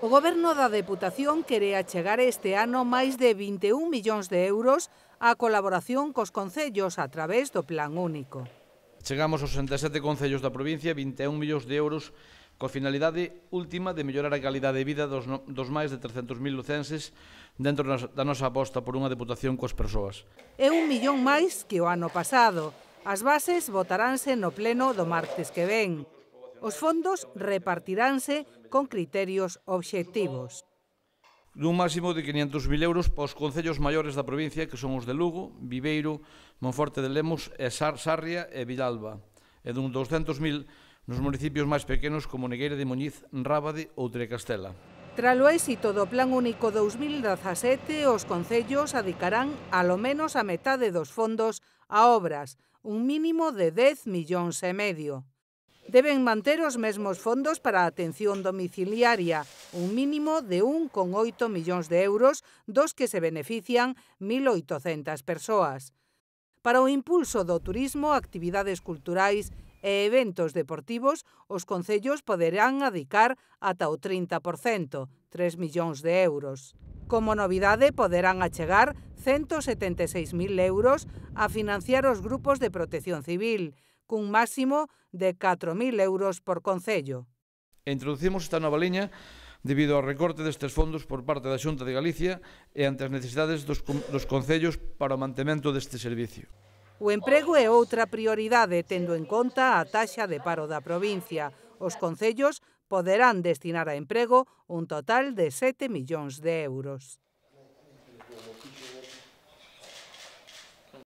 O goberno da Deputación quere achegar este ano máis de 21 millóns de euros á colaboración cos concellos a través do Plan Único. Chegamos aos 67 concellos da provincia, 21 millóns de euros coa finalidade última de mellorar a calidade de vida dos, dos máis de 300.000 lucenses dentro da nosa aposta por unha deputación coas persoas. É un millón máis que o ano pasado. As bases votaránse no pleno do martes que ven. Os fondos repartiránse con criterios obxectivos dun máximo de 500.000 euros para os concellos maiores da provincia, que son os de Lugo, Viveiro, Monforte de Lemos, e Sar Sarria e Vilalba, e dun 200.000 nos municipios máis pequenos como Negueira de Moñiz, Rábade ou Trecastela. Tras o éxito do Plan Único 2017, os concellos adicarán alo menos a metade dos fondos a obras, un mínimo de 10 millóns e medio deben manter os mesmos fondos para a atención domiciliaria, un mínimo de 1,8 millóns de euros dos que se benefician 1.800 persoas. Para o impulso do turismo, actividades culturais e eventos deportivos, os concellos poderán adicar ata o 30%, 3 millóns de euros. Como novidade, poderán achegar 176.000 euros a financiar os grupos de protección civil, cun máximo de 4.000 euros por concello. Introducimos esta nova liña debido ao recorte destes fondos por parte da Xunta de Galicia e ante as necesidades dos, dos concellos para o mantemento deste servicio. O emprego é outra prioridade, tendo en conta a taxa de paro da provincia. Os concellos poderán destinar a emprego un total de 7 millóns de euros.